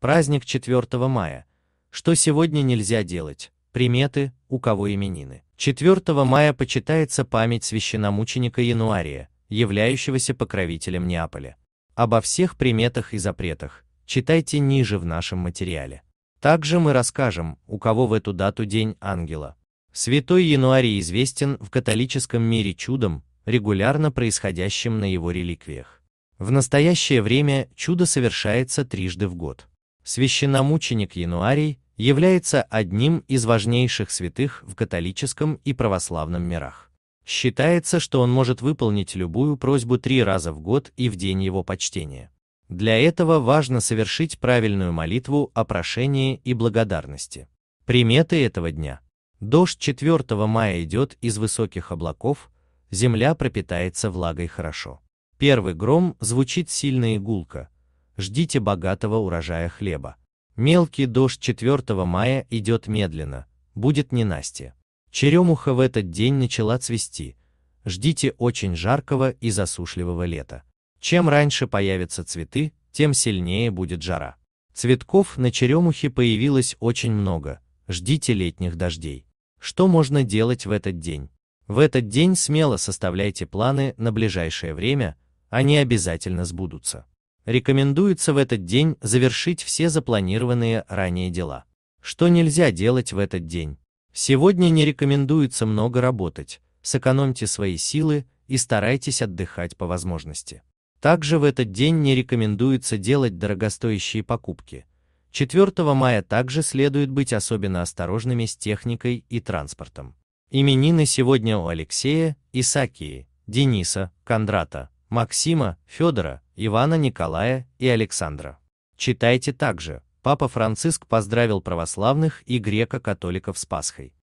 Праздник 4 мая. Что сегодня нельзя делать? Приметы, у кого именины. 4 мая почитается память священномученика Януария, являющегося покровителем Неаполя. Обо всех приметах и запретах читайте ниже в нашем материале. Также мы расскажем, у кого в эту дату День Ангела. Святой Януарий известен в католическом мире чудом, регулярно происходящим на его реликвиях. В настоящее время чудо совершается трижды в год. Священномученик Януарий является одним из важнейших святых в католическом и православном мирах. Считается, что он может выполнить любую просьбу три раза в год и в день его почтения. Для этого важно совершить правильную молитву о прошении и благодарности. Приметы этого дня. Дождь 4 мая идет из высоких облаков, земля пропитается влагой хорошо. Первый гром звучит сильно и гулко, ждите богатого урожая хлеба. Мелкий дождь 4 мая идет медленно, будет ненастье. Черемуха в этот день начала цвести, ждите очень жаркого и засушливого лета. Чем раньше появятся цветы, тем сильнее будет жара. Цветков на черемухе появилось очень много, ждите летних дождей. Что можно делать в этот день? В этот день смело составляйте планы на ближайшее время, они обязательно сбудутся. Рекомендуется в этот день завершить все запланированные ранее дела. Что нельзя делать в этот день? Сегодня не рекомендуется много работать, сэкономьте свои силы и старайтесь отдыхать по возможности. Также в этот день не рекомендуется делать дорогостоящие покупки. 4 мая также следует быть особенно осторожными с техникой и транспортом. Именины сегодня у Алексея, Исакии, Дениса, Кондрата, Максима, Федора, Ивана Николая и Александра. Читайте также. Папа Франциск поздравил православных и греко-католиков с Пасхой.